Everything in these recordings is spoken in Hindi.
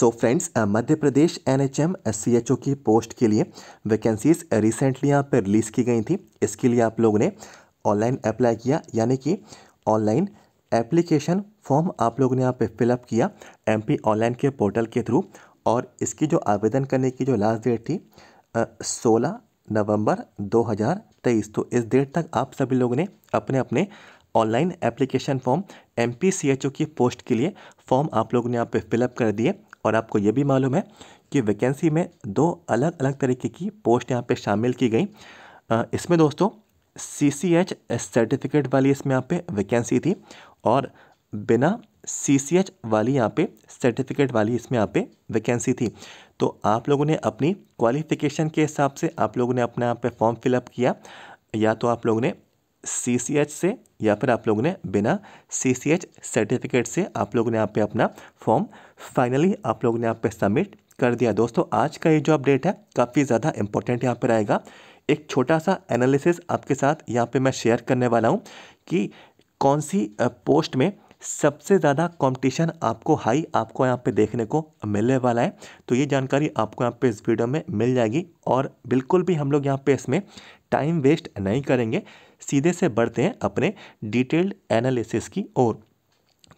सो friends Madhya Pradesh N H M C H O की पोस्ट के लिए वैकेंसीज रिसेंटली यहाँ पर रिलीज़ की गई थी इसके लिए आप लोगों ने ऑनलाइन अप्लाई किया यानी कि ऑनलाइन एप्लीकेशन फॉर्म आप लोगों ने यहाँ पे फिलअप किया एम पी ऑनलाइन के पोर्टल के थ्रू और इसकी जो आवेदन करने की जो लास्ट डेट थी uh, सोलह हज़ार तेईस तो इस डेट तक आप सभी लोगों ने अपने अपने ऑनलाइन एप्लीकेशन फॉर्म एम की पोस्ट के लिए फॉर्म आप लोगों ने यहाँ पे फिलअप कर दिए और आपको ये भी मालूम है कि वैकेंसी में दो अलग अलग तरीके की पोस्ट यहाँ पे शामिल की गई इसमें दोस्तों सी सी एच सर्टिफिकेट वाली इसमें यहाँ पे वैकेंसी थी और बिना सी सी एच वाली यहाँ पे सर्टिफिकेट वाली इसमें यहाँ पे वैकेंसी थी तो आप लोगों ने अपनी क्वालिफिकेशन के हिसाब से आप लोगों ने अपने यहाँ पे फॉर्म फिलअप किया या तो आप लोगों ने सी सी एच से या फिर आप लोगों ने बिना सी सी एच सर्टिफिकेट से आप लोगों ने यहाँ पे अपना फॉर्म फाइनली आप लोग ने यहाँ पे सबमिट कर दिया दोस्तों आज का ये जो अपडेट है काफ़ी ज़्यादा इंपॉर्टेंट यहाँ पे रहेगा एक छोटा सा एनालिसिस आपके साथ यहाँ पे मैं शेयर करने वाला हूँ कि कौन सी पोस्ट में सबसे ज़्यादा कंपटीशन आपको हाई आपको यहाँ पे देखने को मिलने वाला है तो ये जानकारी आपको यहाँ पे इस वीडियो में मिल जाएगी और बिल्कुल भी हम लोग यहाँ पे इसमें टाइम वेस्ट नहीं करेंगे सीधे से बढ़ते हैं अपने डिटेल्ड एनालिसिस की ओर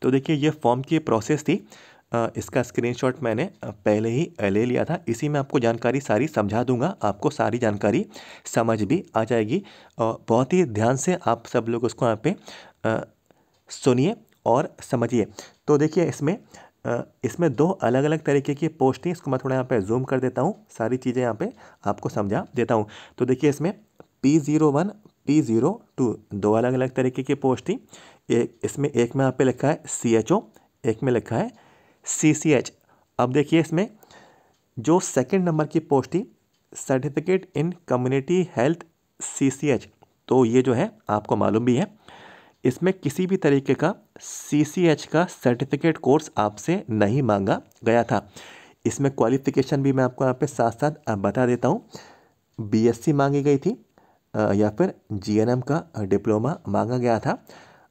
तो देखिए ये फॉर्म की प्रोसेस थी इसका स्क्रीनशॉट मैंने पहले ही ले लिया था इसी में आपको जानकारी सारी समझा दूंगा आपको सारी जानकारी समझ भी आ जाएगी बहुत ही ध्यान से आप सब लोग उसको यहाँ पे सुनिए और समझिए तो देखिए इसमें इसमें दो अलग अलग तरीके की पोस्ट हैं इसको मैं थोड़ा यहाँ पे जूम कर देता हूँ सारी चीज़ें यहाँ पे आपको समझा देता हूँ तो देखिए इसमें P zero one P zero two दो अलग अलग तरीके की पोस्ट थी एक इसमें एक में यहाँ पे लिखा है सी एच ओ एक में लिखा है सी सी एच अब देखिए इसमें जो सेकंड नंबर की पोस्ट थी certificate in community health C C H तो ये जो है आपको मालूम भी है इसमें किसी भी तरीके का सी सी एच का सर्टिफिकेट कोर्स आपसे नहीं मांगा गया था इसमें क्वालिफिकेशन भी मैं आपको यहाँ पे साथ साथ बता देता हूँ सी मांगी गई थी या फिर एम का डिप्लोमा मांगा गया था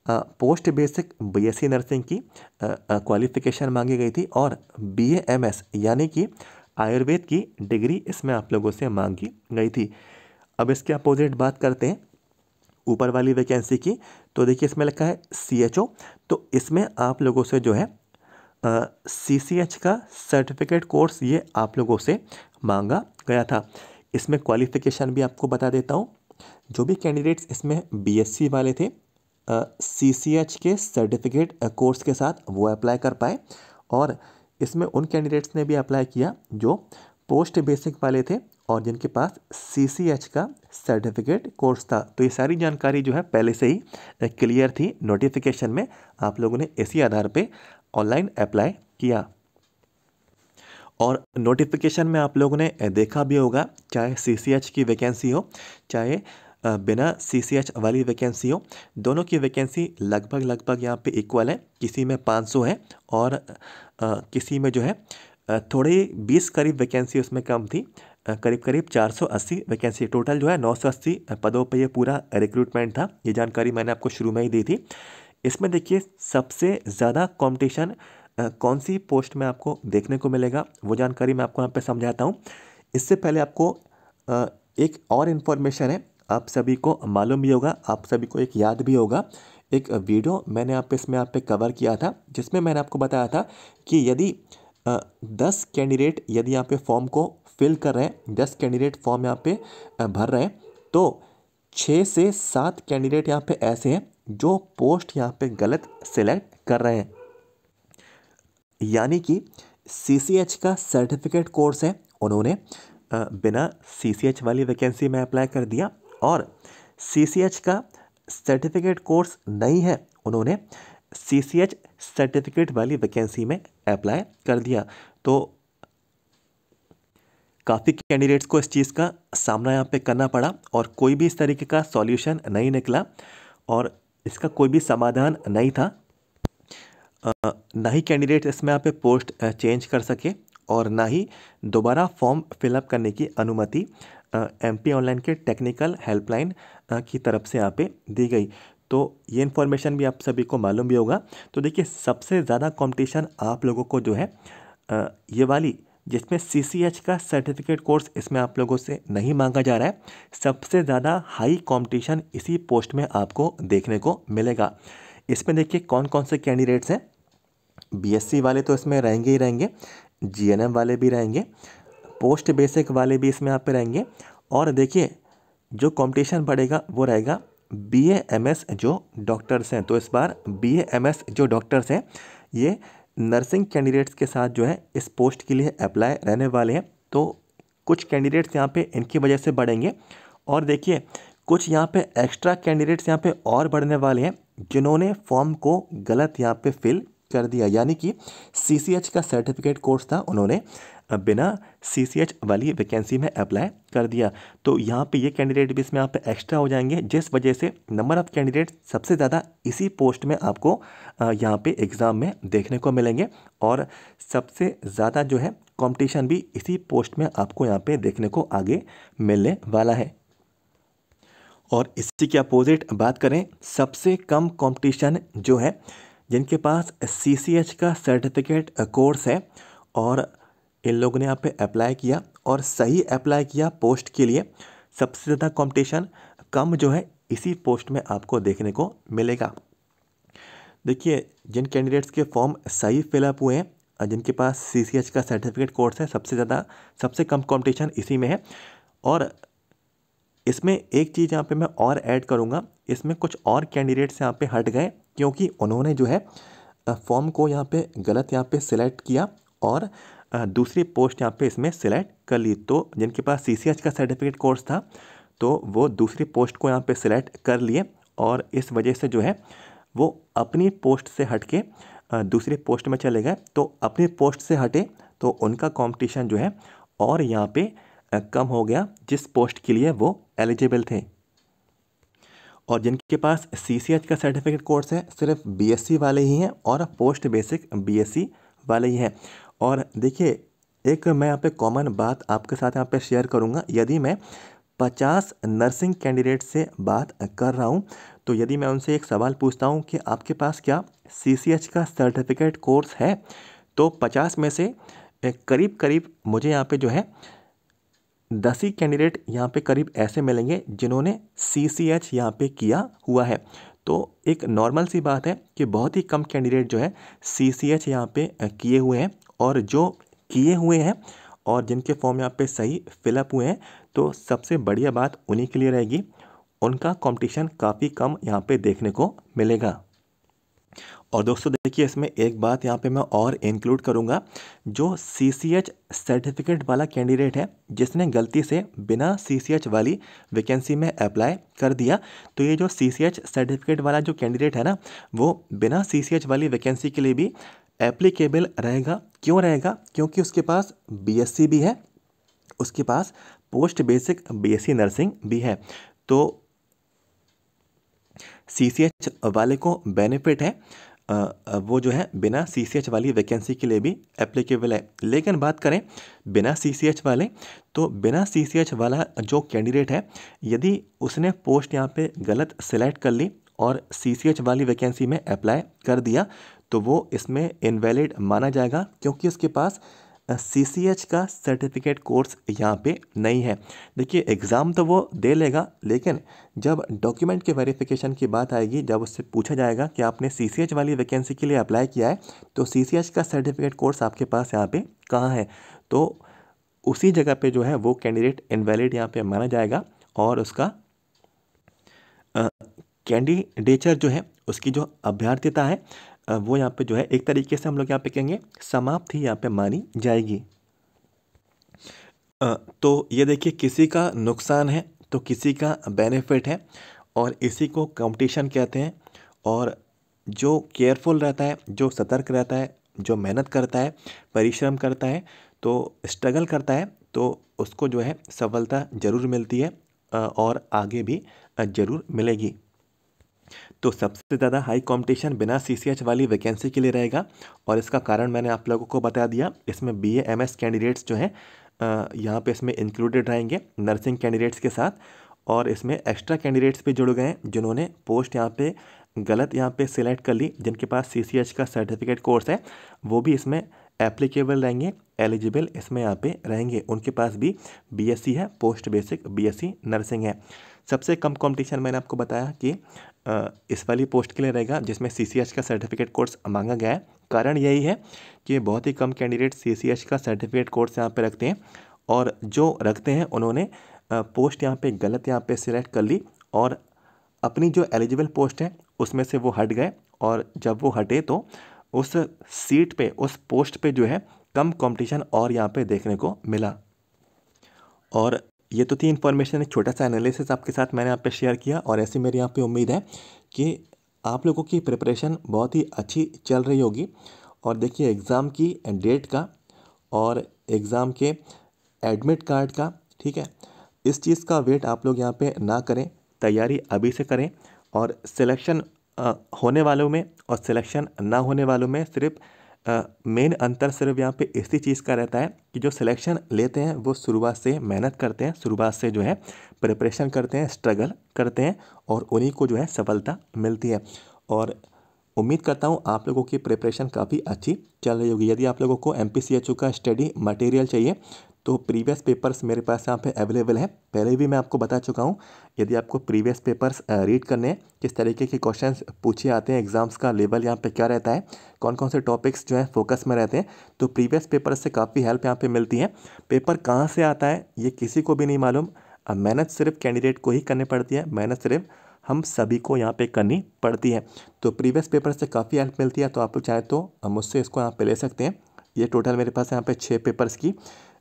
पोस्ट बेसिक बीएससी नर्सिंग की क्वालिफिकेशन मांगी गई थी और बीएएमएस यानी कि आयुर्वेद की डिग्री इसमें आप लोगों से मांगी गई थी अब इसके अपोजिट बात करते हैं ऊपर वाली वैकेंसी की तो देखिए इसमें लिखा है सी एच ओ तो इसमें आप लोगों से जो है सी सी एच का सर्टिफिकेट कोर्स ये आप लोगों से मांगा गया था इसमें क्वालिफिकेशन भी आपको बता देता हूँ जो भी कैंडिडेट्स इसमें बीएससी वाले थे सी सी एच के सर्टिफिकेट कोर्स के साथ वो अप्लाई कर पाए और इसमें उन कैंडिडेट्स ने भी अप्लाई किया जो पोस्ट बेसिक वाले थे और जिनके पास सी सी एच का सर्टिफिकेट कोर्स था तो ये सारी जानकारी जो है पहले से ही क्लियर थी नोटिफिकेशन में आप लोगों ने इसी आधार पे ऑनलाइन अप्लाई किया और नोटिफिकेशन में आप लोगों ने देखा भी होगा चाहे सी सी एच की वैकेंसी हो चाहे बिना सी सी एच वाली वैकेंसी हो दोनों की वैकेंसी लगभग लगभग यहाँ पे इक्वल है किसी में पाँच सौ है और आ, किसी में जो है थोड़ी बीस करीब वैकेंसी उसमें कम थी करीब करीब 480 वैकेंसी टोटल जो है 980 पदों पर ये पूरा रिक्रूटमेंट था ये जानकारी मैंने आपको शुरू में ही दी थी इसमें देखिए सबसे ज़्यादा कंपटीशन कौन सी पोस्ट में आपको देखने को मिलेगा वो जानकारी मैं आपको यहाँ पे समझाता हूँ इससे पहले आपको एक और इन्फॉर्मेशन है आप सभी को मालूम भी होगा आप सभी को एक याद भी होगा एक वीडियो मैंने आप इसमें आप पे कवर किया था जिसमें मैंने आपको बताया था कि यदि दस कैंडिडेट यदि यहाँ पे फॉर्म को फिल कर रहे हैं दस कैंडिडेट फॉर्म यहाँ पे भर रहे हैं तो छः से सात कैंडिडेट यहाँ पे ऐसे हैं जो पोस्ट यहाँ पे गलत सेलेक्ट कर रहे हैं यानी कि सी का सर्टिफिकेट कोर्स है उन्होंने बिना सी वाली वैकेंसी में अप्लाई कर दिया और सी का सर्टिफिकेट कोर्स नहीं है उन्होंने सी सर्टिफिकेट वाली वैकेंसी में अप्लाई कर दिया तो काफ़ी कैंडिडेट्स को इस चीज़ का सामना यहाँ पे करना पड़ा और कोई भी इस तरीके का सॉल्यूशन नहीं निकला और इसका कोई भी समाधान नहीं था ना ही कैंडिडेट इसमें यहाँ पे पोस्ट चेंज कर सके और ना ही दोबारा फॉर्म फिलअप करने की अनुमति एम पी ऑनलाइन के टेक्निकल हेल्पलाइन की तरफ से यहाँ पे दी गई तो ये इन्फॉर्मेशन भी आप सभी को मालूम भी होगा तो देखिए सबसे ज़्यादा कंपटीशन आप लोगों को जो है ये वाली जिसमें सी सी एच का सर्टिफिकेट कोर्स इसमें आप लोगों से नहीं मांगा जा रहा है सबसे ज़्यादा हाई कंपटीशन इसी पोस्ट में आपको देखने को मिलेगा इसमें देखिए कौन कौन से कैंडिडेट्स हैं बी वाले तो इसमें रहेंगे ही रहेंगे जी वाले भी रहेंगे पोस्ट बेसिक वाले भी इसमें यहाँ पे रहेंगे और देखिए जो कंपटीशन बढ़ेगा वो रहेगा बी एम एस जो डॉक्टर्स हैं तो इस बार बी एम एस जो डॉक्टर्स हैं ये नर्सिंग कैंडिडेट्स के साथ जो है इस पोस्ट के लिए अप्लाई रहने वाले हैं तो कुछ कैंडिडेट्स यहाँ पर इनकी वजह से बढ़ेंगे और देखिए कुछ यहाँ पे एक्स्ट्रा कैंडिडेट्स यहाँ पे और बढ़ने वाले हैं जिन्होंने फॉर्म को गलत यहाँ पे फिल कर दिया यानी कि सी का सर्टिफिकेट कोर्स था उन्होंने बिना सी वाली वैकेंसी में अप्लाई कर दिया तो यहाँ पे ये कैंडिडेट भी इसमें यहाँ एक्स्ट्रा हो जाएंगे जिस वजह से नंबर ऑफ़ कैंडिडेट सबसे ज़्यादा इसी पोस्ट में आपको यहाँ पे एग्ज़ाम में देखने को मिलेंगे और सबसे ज़्यादा जो है कंपटीशन भी इसी पोस्ट में आपको यहाँ पर देखने को आगे मिलने वाला है और इसी के अपोजिट बात करें सबसे कम कॉम्पिटिशन जो है जिनके पास सी का सर्टिफिकेट कोर्स uh, है और इन लोगों ने यहाँ पे अप्लाई किया और सही अप्लाई किया पोस्ट के लिए सबसे ज़्यादा कंपटीशन कम जो है इसी पोस्ट में आपको देखने को मिलेगा देखिए जिन कैंडिडेट्स के फॉर्म सही फिलअप हुए हैं जिनके पास सी का सर्टिफिकेट कोर्स है सबसे ज़्यादा सबसे कम कंपटीशन इसी में है और इसमें एक चीज़ यहाँ पे मैं और ऐड करूँगा इसमें कुछ और कैंडिडेट्स यहाँ पे हट गए क्योंकि उन्होंने जो है फॉर्म को यहाँ पे गलत यहाँ पे सिलेक्ट किया और दूसरी पोस्ट यहाँ पे इसमें सिलेक्ट कर ली तो जिनके पास सी का सर्टिफिकेट कोर्स था तो वो दूसरी पोस्ट को यहाँ पे सिलेक्ट कर लिए और इस वजह से जो है वो अपनी पोस्ट से हट के दूसरी पोस्ट में चले गए तो अपनी पोस्ट से हटे तो उनका कॉम्पटिशन जो है और यहाँ पर कम हो गया जिस पोस्ट के लिए वो एलिजिबल थे और जिनके पास सी का सर्टिफिकेट कोर्स है सिर्फ बी वाले ही हैं और पोस्ट बेसिक बी वाले ही हैं और देखिए एक मैं यहाँ पे कॉमन बात आपके साथ यहाँ पे शेयर करूँगा यदि मैं 50 नर्सिंग कैंडिडेट से बात कर रहा हूँ तो यदि मैं उनसे एक सवाल पूछता हूँ कि आपके पास क्या सी का सर्टिफिकेट कोर्स है तो 50 में से करीब करीब मुझे यहाँ पे जो है दस ही कैंडिडेट यहाँ पे करीब ऐसे मिलेंगे जिन्होंने सी सी एच यहाँ पर किया हुआ है तो एक नॉर्मल सी बात है कि बहुत ही कम कैंडिडेट जो है सी सी एच यहाँ पे किए हुए हैं और जो किए हुए हैं और जिनके फॉर्म यहाँ पे सही फिलअप हुए हैं तो सबसे बढ़िया बात उन्हीं के लिए रहेगी उनका कंपटीशन काफ़ी कम यहाँ पे देखने को मिलेगा और दोस्तों देखिए इसमें एक बात यहाँ पे मैं और इंक्लूड करूँगा जो सी सी एच सर्टिफिकेट वाला कैंडिडेट है जिसने गलती से बिना सी सी एच वाली वैकेंसी में अप्लाई कर दिया तो ये जो सी सी एच सर्टिफिकेट वाला जो कैंडिडेट है ना वो बिना सी सी एच वाली वैकेंसी के लिए भी एप्लीकेबल रहेगा क्यों रहेगा क्योंकि उसके पास बी एस सी भी है उसके पास post basic B S C nursing भी है तो सी सी एच वाले को बेनिफिट है वो जो है बिना सी सी एच वाली वैकेंसी के लिए भी एप्लीकेबल है लेकिन बात करें बिना सी सी एच वाले तो बिना सी सी एच वाला जो कैंडिडेट है यदि उसने पोस्ट यहाँ पे गलत सेलेक्ट कर ली और सी सी एच वाली वैकेंसी में अप्लाई कर दिया तो वो इसमें इनवैलिड माना जाएगा क्योंकि उसके पास सी सी एच का सर्टिफिकेट कोर्स यहाँ पे नहीं है देखिए एग्ज़ाम तो वो दे लेगा लेकिन जब डॉक्यूमेंट के वेरिफिकेशन की बात आएगी जब उससे पूछा जाएगा कि आपने सी सी एच वाली वैकेंसी के लिए अप्लाई किया है तो सी सी एच का सर्टिफिकेट कोर्स आपके पास यहाँ पे कहाँ है तो उसी जगह पे जो है वो कैंडिडेट इनवैलिड यहाँ पे माना जाएगा और उसका कैंडिडेचर जो है उसकी जो अभ्यर्थता है वो यहाँ पे जो है एक तरीके से हम लोग यहाँ पे कहेंगे समाप्त ही यहाँ पे मानी जाएगी तो ये देखिए किसी का नुकसान है तो किसी का बेनिफिट है और इसी को कंपटीशन कहते हैं और जो केयरफुल रहता है जो सतर्क रहता है जो मेहनत करता है परिश्रम करता है तो स्ट्रगल करता है तो उसको जो है सफलता ज़रूर मिलती है और आगे भी ज़रूर मिलेगी तो सबसे ज़्यादा हाई कंपटीशन बिना सीसीएच वाली वैकेंसी के लिए रहेगा और इसका कारण मैंने आप लोगों को बता दिया इसमें बी एमएस कैंडिडेट्स जो हैं यहाँ पे इसमें इंक्लूडेड रहेंगे नर्सिंग कैंडिडेट्स के साथ और इसमें एक्स्ट्रा कैंडिडेट्स भी जुड़ गए हैं जिन्होंने पोस्ट यहाँ पे गलत यहाँ पे सिलेक्ट कर ली जिनके पास एच का सर्टिफिकेट कोर्स है वो भी इसमें एप्लीकेबल रहेंगे एलिजिबल इसमें यहाँ पे रहेंगे उनके पास भी सी है पोस्ट बेसिक सी नर्सिंग है सबसे कम कंपटीशन मैंने आपको बताया कि इस वाली पोस्ट के लिए रहेगा जिसमें सी का सर्टिफिकेट कोर्स मांगा गया है कारण यही है कि बहुत ही कम कैंडिडेट सी का सर्टिफिकेट कोर्स यहाँ पर रखते हैं और जो रखते हैं उन्होंने पोस्ट यहाँ पर गलत यहाँ पर सिलेक्ट कर ली और अपनी जो एलिजिबल पोस्ट है उसमें से वो हट गए और जब वो हटे तो उस सीट पे उस पोस्ट पे जो है कम कंपटीशन और यहाँ पे देखने को मिला और ये तो थी इन्फॉर्मेशन एक छोटा सा एनालिसिस आपके साथ मैंने आप पे शेयर किया और ऐसी मेरी यहाँ पे उम्मीद है कि आप लोगों की प्रिपरेशन बहुत ही अच्छी चल रही होगी और देखिए एग्ज़ाम की डेट का और एग्ज़ाम के एडमिट कार्ड का ठीक है इस चीज़ का वेट आप लोग यहाँ पे ना करें तैयारी अभी से करें और सिलेक्शन होने वालों में और सिलेक्शन ना होने वालों में सिर्फ़ मेन अंतर सिर्फ यहाँ पे इसी चीज़ का रहता है कि जो सिलेक्शन लेते हैं वो शुरुआत से मेहनत करते हैं शुरुआत से जो है प्रिपरेशन करते हैं स्ट्रगल करते हैं और उन्हीं को जो है सफलता मिलती है और उम्मीद करता हूँ आप लोगों की प्रिपरेशन काफ़ी अच्छी चल रही होगी यदि आप लोगों को एम का स्टडी मटेरियल चाहिए तो प्रीवियस पेपर्स मेरे पास यहाँ पे अवेलेबल हैं पहले भी मैं आपको बता चुका हूँ यदि आपको प्रीवियस पेपर्स रीड करने हैं किस तरीके के क्वेश्चंस पूछे आते हैं एग्ज़ाम्स का लेवल यहाँ पे क्या रहता है कौन कौन से टॉपिक्स जो हैं फोकस में रहते हैं तो प्रीवियस पेपर से काफ़ी हेल्प यहाँ पर मिलती है पेपर कहाँ से आता है ये किसी को भी नहीं मालूम मेहनत सिर्फ कैंडिडेट को ही करनी पड़ती है मेहनत सिर्फ हम सभी को यहाँ पे करनी पड़ती है तो प्रीवियस पेपर से काफ़ी हेल्प मिलती है तो आप लोग चाहें तो मुझसे इसको यहाँ पे ले सकते हैं ये टोटल मेरे पास यहाँ पे छः पेपर्स की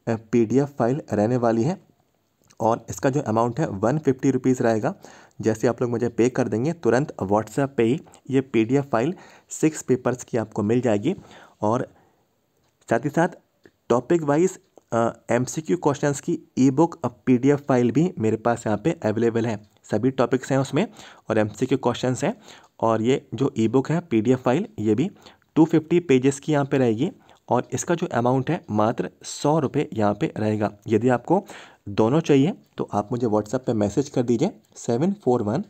पीडीएफ फाइल रहने वाली है और इसका जो अमाउंट है वन फिफ्टी रुपीज़ रहेगा जैसे आप लोग मुझे पे कर देंगे तुरंत व्हाट्सएप पे ही ये पीडीएफ फाइल सिक्स पेपर्स की आपको मिल जाएगी और साथ ही साथ topic wise M C Q question की e book P D F file भी मेरे पास यहाँ पे अवेलेबल है सभी टॉपिक्स हैं उसमें और एम सी क्यू क्वेश्चन हैं और ये जो ई बुक है पी डी एफ फाइल ये भी टू फिफ्टी पेजेस की यहाँ पे रहेगी और इसका जो अमाउंट है मात्र सौ रुपये यहाँ पर रहेगा यदि आपको दोनों चाहिए तो आप मुझे व्हाट्सएप पे मैसेज कर दीजिए seven four one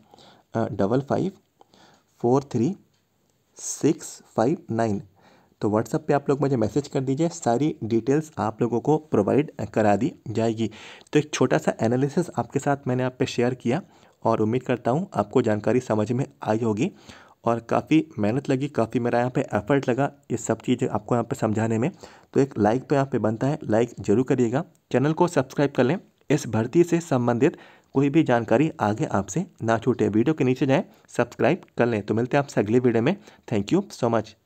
double five four three six five nine तो व्हाट्सएप पे आप लोग मुझे मैसेज कर दीजिए सारी डिटेल्स आप लोगों को प्रोवाइड करा दी जाएगी तो एक छोटा सा एनालिसिस आपके साथ मैंने आप पे शेयर किया और उम्मीद करता हूँ आपको जानकारी समझ में आई होगी और काफ़ी मेहनत लगी काफ़ी मेरा यहाँ पे एफर्ट लगा ये सब चीज़ें आपको यहाँ पे समझाने में तो एक लाइक पे यहाँ पे बनता है लाइक जरूर करिएगा चैनल को सब्सक्राइब कर लें इस भर्ती से संबंधित कोई भी जानकारी आगे आपसे ना छूटे वीडियो के नीचे जाएँ सब्सक्राइब कर लें तो मिलते हैं आपसे अगले वीडियो में थैंक यू सो मच